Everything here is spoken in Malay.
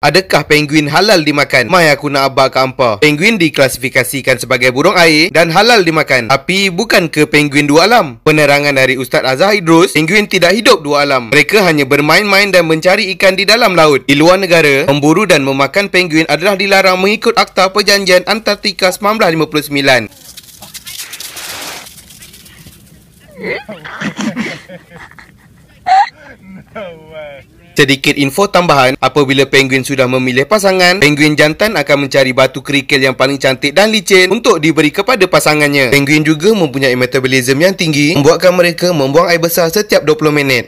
Adakah penguin halal dimakan? Mai aku nak abah ke ampa. Penguin diklasifikasikan sebagai burung air dan halal dimakan. Tapi bukan ke penguin dua alam? Penerangan dari Ustaz Azhar Idrus, penguin tidak hidup dua alam. Mereka hanya bermain-main dan mencari ikan di dalam laut. Di luar negara, memburu dan memakan penguin adalah dilarang mengikut Akta Perjanjian Antartika 1959. Sedikit info tambahan, apabila penguin sudah memilih pasangan, penguin jantan akan mencari batu kerikil yang paling cantik dan licin untuk diberi kepada pasangannya. Penguin juga mempunyai metabolisme yang tinggi, membuatkan mereka membuang air besar setiap 20 minit.